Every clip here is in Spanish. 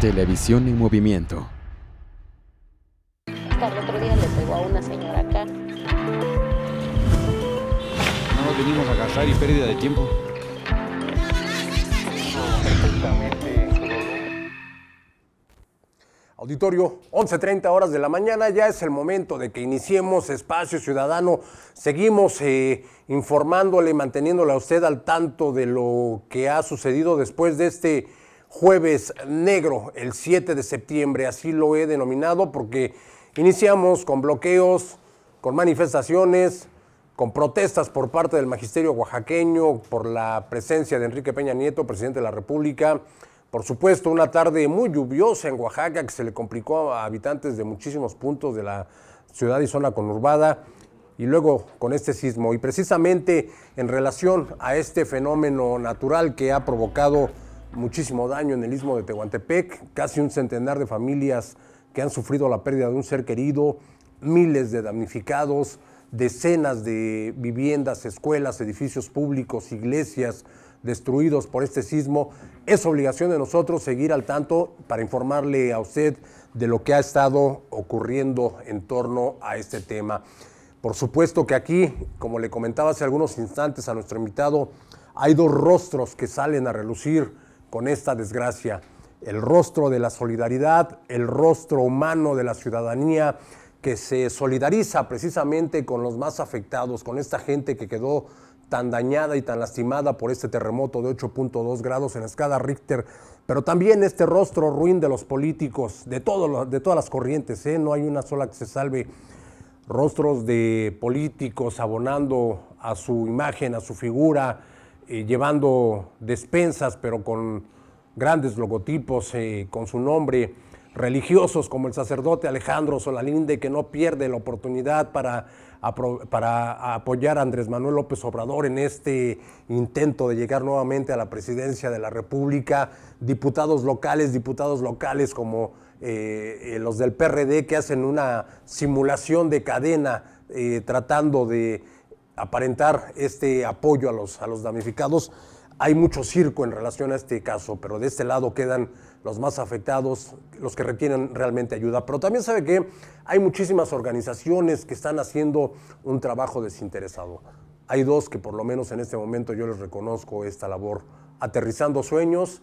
Televisión en movimiento. otro día le pegó a una señora acá. No nos venimos a gastar y pérdida de tiempo. Auditorio, 11.30 horas de la mañana, ya es el momento de que iniciemos Espacio Ciudadano. Seguimos eh, informándole, manteniéndole a usted al tanto de lo que ha sucedido después de este jueves negro, el 7 de septiembre, así lo he denominado, porque iniciamos con bloqueos, con manifestaciones, con protestas por parte del magisterio oaxaqueño, por la presencia de Enrique Peña Nieto, presidente de la República. Por supuesto, una tarde muy lluviosa en Oaxaca que se le complicó a habitantes de muchísimos puntos de la ciudad y zona conurbada y luego con este sismo. Y precisamente en relación a este fenómeno natural que ha provocado muchísimo daño en el istmo de Tehuantepec, casi un centenar de familias que han sufrido la pérdida de un ser querido, miles de damnificados, decenas de viviendas, escuelas, edificios públicos, iglesias destruidos por este sismo. Es obligación de nosotros seguir al tanto para informarle a usted de lo que ha estado ocurriendo en torno a este tema. Por supuesto que aquí, como le comentaba hace algunos instantes a nuestro invitado, hay dos rostros que salen a relucir con esta desgracia. El rostro de la solidaridad, el rostro humano de la ciudadanía que se solidariza precisamente con los más afectados, con esta gente que quedó tan dañada y tan lastimada por este terremoto de 8.2 grados en la escala Richter, pero también este rostro ruin de los políticos, de, todas las corrientes, ¿eh? no hay una sola que se salve, rostros de políticos abonando a su imagen, a su figura, eh, llevando despensas, pero con grandes logotipos, eh, con su nombre, religiosos como el sacerdote Alejandro Solalinde, que no pierde la oportunidad para, para apoyar a Andrés Manuel López Obrador en este intento de llegar nuevamente a la presidencia de la República, diputados locales, diputados locales como eh, los del PRD que hacen una simulación de cadena tratando de aparentar este apoyo a los, a los damnificados. Hay mucho circo en relación a este caso, pero de este lado quedan los más afectados, los que requieren realmente ayuda. Pero también sabe que hay muchísimas organizaciones que están haciendo un trabajo desinteresado. Hay dos que por lo menos en este momento yo les reconozco esta labor. Aterrizando Sueños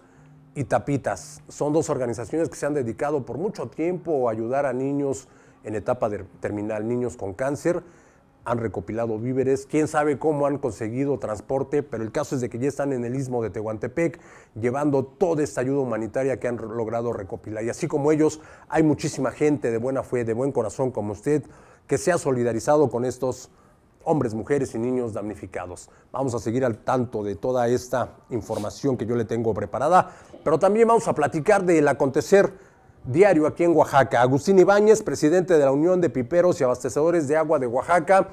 y Tapitas. Son dos organizaciones que se han dedicado por mucho tiempo a ayudar a niños en etapa de terminal, niños con cáncer han recopilado víveres, quién sabe cómo han conseguido transporte, pero el caso es de que ya están en el istmo de Tehuantepec llevando toda esta ayuda humanitaria que han logrado recopilar. Y así como ellos, hay muchísima gente de buena fe, de buen corazón como usted, que se ha solidarizado con estos hombres, mujeres y niños damnificados. Vamos a seguir al tanto de toda esta información que yo le tengo preparada, pero también vamos a platicar del acontecer diario aquí en Oaxaca. Agustín Ibáñez, presidente de la Unión de Piperos y Abastecedores de Agua de Oaxaca,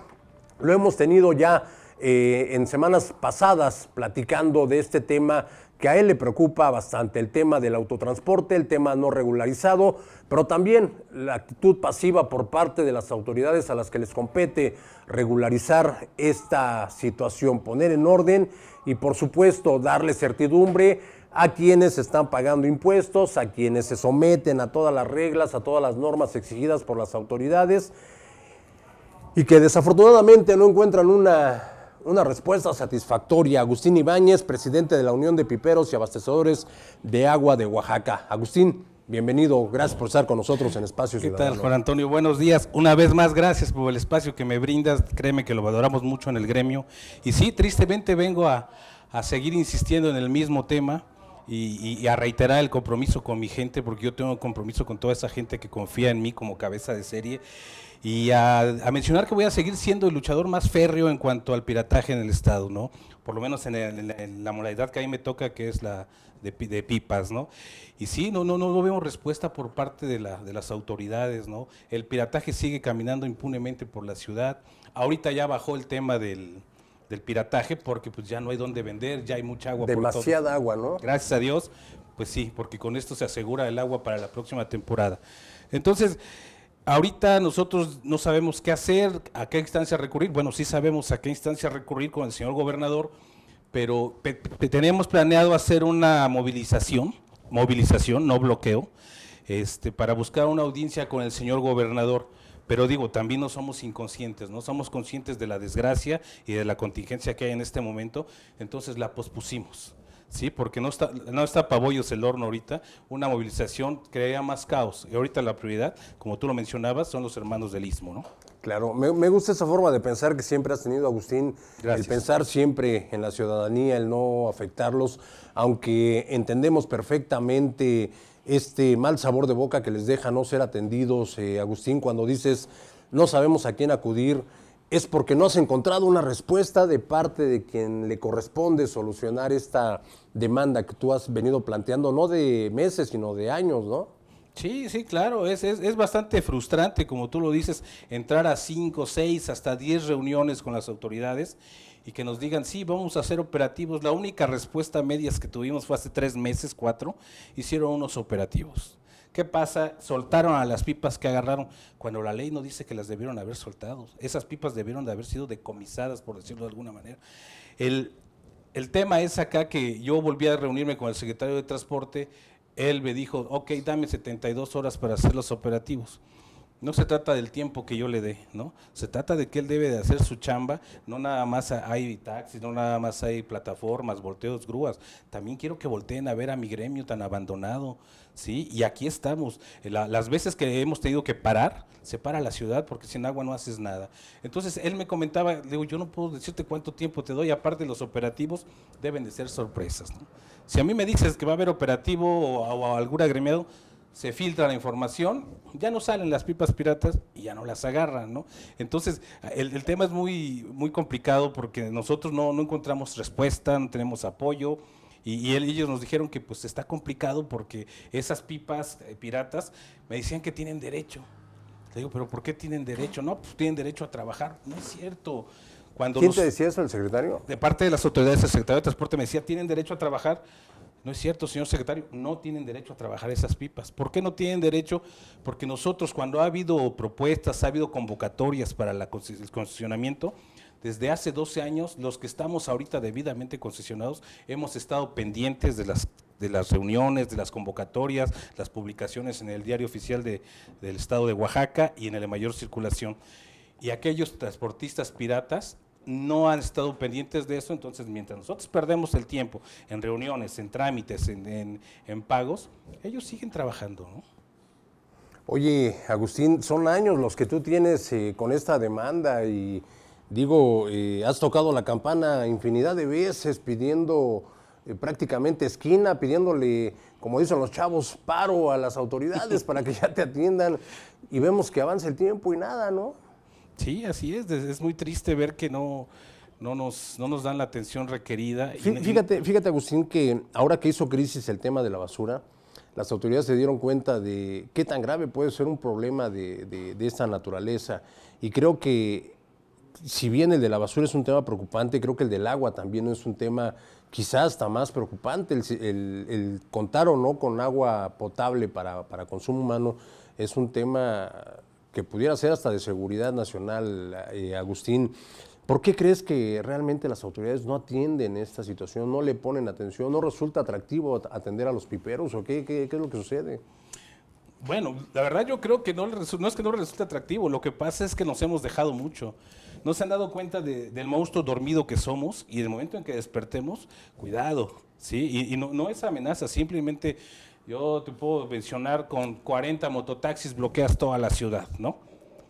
lo hemos tenido ya eh, en semanas pasadas platicando de este tema que a él le preocupa bastante, el tema del autotransporte, el tema no regularizado, pero también la actitud pasiva por parte de las autoridades a las que les compete regularizar esta situación, poner en orden y por supuesto darle certidumbre a quienes están pagando impuestos, a quienes se someten a todas las reglas, a todas las normas exigidas por las autoridades y que desafortunadamente no encuentran una, respuesta satisfactoria. Agustín Ibáñez, presidente de la Unión de Piperos y Abastecedores de Agua de Oaxaca. Agustín, Bienvenido, gracias por estar con nosotros en Espacio Ciudadano. ¿Qué tal, Juan Antonio? Buenos días. Una vez más, gracias por el espacio que me brindas. Créeme que lo valoramos mucho en el gremio. Y sí, tristemente vengo a, a seguir insistiendo en el mismo tema y, a reiterar el compromiso con mi gente, porque yo tengo un compromiso con toda esa gente que confía en mí como cabeza de serie, y a, mencionar que voy a seguir siendo el luchador más férreo en cuanto al pirataje en el Estado, ¿no? Por lo menos en, la, moralidad que a mí me toca, que es la de, de, pipas, ¿no? Y sí, no, no, no vemos respuesta por parte de, la, de las autoridades, ¿no? El pirataje sigue caminando impunemente por la ciudad. Ahorita ya bajó el tema del, del pirataje porque pues ya no hay dónde vender, ya hay mucha agua. Demasiada agua, ¿no? Gracias a Dios, pues sí, porque con esto se asegura el agua para la próxima temporada. Entonces, ahorita nosotros no sabemos qué hacer, a qué instancia recurrir. Bueno, sí sabemos a qué instancia recurrir con el señor gobernador, pero teníamos planeado hacer una movilización, movilización, no bloqueo, este, para buscar una audiencia con el señor gobernador. Pero digo, también no somos inconscientes, no somos conscientes de la desgracia y de la contingencia que hay en este momento, entonces la pospusimos. ¿sí? Porque no está, no está pabollos el horno ahorita, una movilización crearía más caos. Y ahorita la prioridad, como tú lo mencionabas, son los hermanos del Istmo, ¿no? Claro, me, me gusta esa forma de pensar que siempre has tenido, Agustín, el pensar siempre en la ciudadanía, el no afectarlos, aunque entendemos perfectamente este mal sabor de boca que les deja no ser atendidos, eh, Agustín, cuando dices no sabemos a quién acudir, es porque no has encontrado una respuesta de parte de quien le corresponde solucionar esta demanda que tú has venido planteando, no de meses, sino de años, ¿no? Sí, sí, claro, es, es, bastante frustrante, como tú lo dices, entrar a cinco, seis, hasta diez reuniones con las autoridades y que nos digan, sí, vamos a hacer operativos. La única respuesta a medias que tuvimos fue hace tres meses, cuatro, hicieron unos operativos. ¿Qué pasa? Soltaron a las pipas que agarraron, cuando la ley no dice que las debieron haber soltado. Esas pipas debieron de haber sido decomisadas, por decirlo de alguna manera. El, el tema es acá que yo volví a reunirme con el secretario de Transporte, él me dijo, ok, dame 72 horas para hacer los operativos no se trata del tiempo que yo le dé, ¿no? Se trata de que él debe de hacer su chamba, no nada más hay taxis, no nada más hay plataformas, volteos, grúas. También quiero que volteen a ver a mi gremio tan abandonado, ¿sí? Y aquí estamos. las veces que hemos tenido que parar, se para la ciudad porque sin agua no haces nada. Entonces, él me comentaba, digo, yo no puedo decirte cuánto tiempo te doy, aparte los operativos deben de ser sorpresas, ¿no? Si a mí me dices que va a haber operativo o, o algún agremiado, se filtra la información, ya no salen las pipas piratas y ya no las agarran, ¿no? Entonces, el, tema es muy, muy complicado porque nosotros no, no encontramos respuesta, no tenemos apoyo. Y, y, ellos nos dijeron que pues está complicado porque esas pipas eh, piratas me decían que tienen derecho. Le digo, pero ¿por qué tienen derecho? No, pues tienen derecho a trabajar. No es cierto. Cuando ¿Quién te decía eso, el secretario? De parte de las autoridades, el secretario de Transporte me decía, tienen derecho a trabajar. No es cierto, señor secretario, no tienen derecho a trabajar esas pipas. ¿Por qué no tienen derecho? Porque nosotros cuando ha habido propuestas, ha habido convocatorias para el concesionamiento, desde hace 12 años los que estamos ahorita debidamente concesionados hemos estado pendientes de las, de las reuniones, de las convocatorias, las publicaciones en el diario oficial de, del estado de Oaxaca y en la mayor circulación. Y aquellos transportistas piratas no han estado pendientes de eso, entonces mientras nosotros perdemos el tiempo en reuniones, en trámites, en, en, pagos, ellos siguen trabajando. ¿no? Oye, Agustín, son años los que tú tienes eh, con esta demanda y digo, eh, has tocado la campana infinidad de veces pidiendo eh, prácticamente esquina, pidiéndole, como dicen los chavos, paro a las autoridades para que ya te atiendan y vemos que avanza el tiempo y nada, ¿no? Sí, así es. Es muy triste ver que no, no, nos, no nos dan la atención requerida. Fíjate, fíjate, Agustín, que ahora que hizo crisis el tema de la basura, las autoridades se dieron cuenta de qué tan grave puede ser un problema de, esta naturaleza. Y creo que, si bien el de la basura es un tema preocupante, creo que el del agua también es un tema quizás hasta más preocupante. El, el contar o no con agua potable para, para consumo humano es un tema que pudiera ser hasta de seguridad nacional, eh, Agustín. ¿Por qué crees que realmente las autoridades no atienden esta situación, no le ponen atención, no resulta atractivo atender a los piperos o qué, es lo que sucede? Bueno, la verdad yo creo que no, es que no resulte atractivo, lo que pasa es que nos hemos dejado mucho. No se han dado cuenta del monstruo dormido que somos y el momento en que despertemos, cuidado, ¿sí? Y, no es amenaza, simplemente yo te puedo mencionar con 40 mototaxis bloqueas toda la ciudad, ¿no?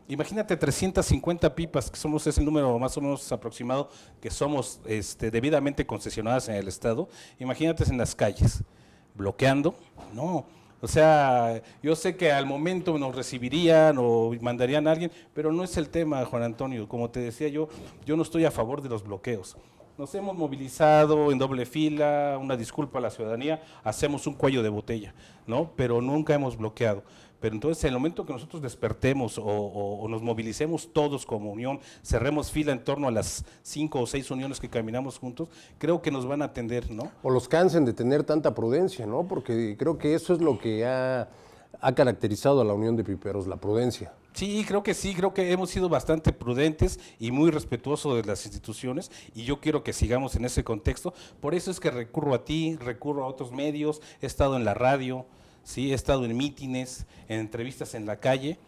Imagínate 350 pipas, que somos ese número más o menos aproximado, que somos este, debidamente concesionadas en el Estado. Imagínate en las calles, bloqueando, no. O sea, yo sé que al momento nos recibirían o mandarían a alguien, pero no es el tema, Juan Antonio. Como te decía yo, yo no estoy a favor de los bloqueos. Nos hemos movilizado en doble fila, una disculpa a la ciudadanía, hacemos un cuello de botella, ¿no? Pero nunca hemos bloqueado. Pero entonces, en el momento que nosotros despertemos o, nos movilicemos todos como unión, cerremos fila en torno a las cinco o seis uniones que caminamos juntos, creo que nos van a atender, ¿no? O los cansen de tener tanta prudencia, ¿no? Porque creo que eso es lo que ha ha caracterizado a la Unión de Piperos, la prudencia. Sí, creo que sí, creo que hemos sido bastante prudentes y muy respetuosos de las instituciones y yo quiero que sigamos en ese contexto. Por eso es que recurro a ti, recurro a otros medios, he estado en la radio, sí, he estado en mítines, en entrevistas en la calle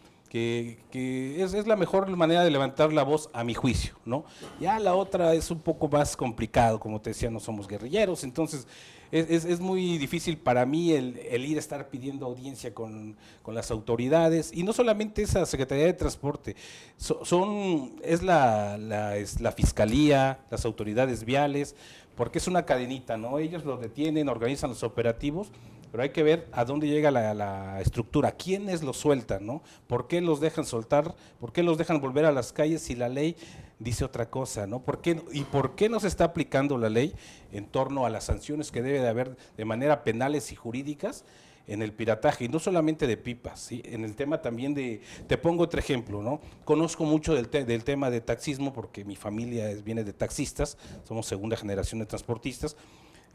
que, es, la mejor manera de levantar la voz a mi juicio, ¿no? Ya la otra es un poco más complicado, como te decía, no somos guerrilleros, entonces es, muy difícil para mí el, ir a estar pidiendo audiencia con, las autoridades, y no solamente esa Secretaría de Transporte, son, es la, la Fiscalía, las autoridades viales, porque es una cadenita, ¿no? Ellos lo detienen, organizan los operativos, pero hay que ver a dónde llega la, estructura, quiénes los sueltan, ¿no? ¿Por qué los dejan soltar? ¿Por qué los dejan volver a las calles si la ley dice otra cosa, ¿no? ¿Por qué, ¿Y por qué no se está aplicando la ley en torno a las sanciones que debe de haber de manera penales y jurídicas? en el pirataje, y no solamente de pipas, ¿sí? en el tema también de, te pongo otro ejemplo, ¿no? Conozco mucho del, tema de taxismo porque mi familia es, viene de taxistas, somos segunda generación de transportistas,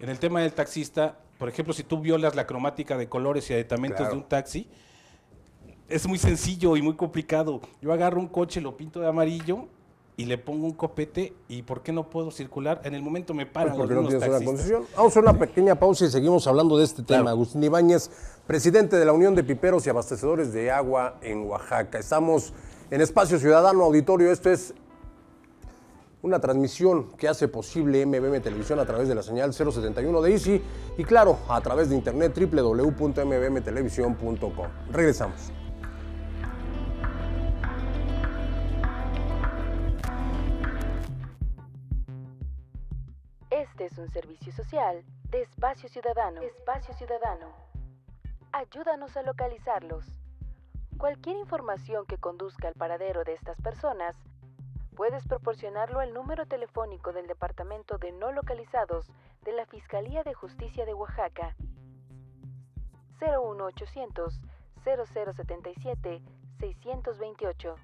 en el tema del taxista, por ejemplo, si tú violas la cromática de colores y aditamentos de un taxi, es muy sencillo y muy complicado. Yo agarro un coche, lo pinto de amarillo y le pongo un copete y ¿por qué no puedo circular? En el momento me paran pues no una Vamos a una pequeña pausa y seguimos hablando de este tema. Agustín Ibáñez, presidente de la Unión de Piperos y Abastecedores de Agua en Oaxaca. Estamos en Espacio Ciudadano Auditorio. Esto es una transmisión que hace posible MBM Televisión a través de la señal 071 de Easy y claro, a través de internet www.mbmtelevisión.com. Regresamos. Este es un servicio social de Espacio Ciudadano. Espacio Ciudadano. Ayúdanos a localizarlos. Cualquier información que conduzca al paradero de estas personas puedes proporcionarlo al número telefónico del Departamento de No Localizados de la Fiscalía de Justicia de Oaxaca 01800 0077 628.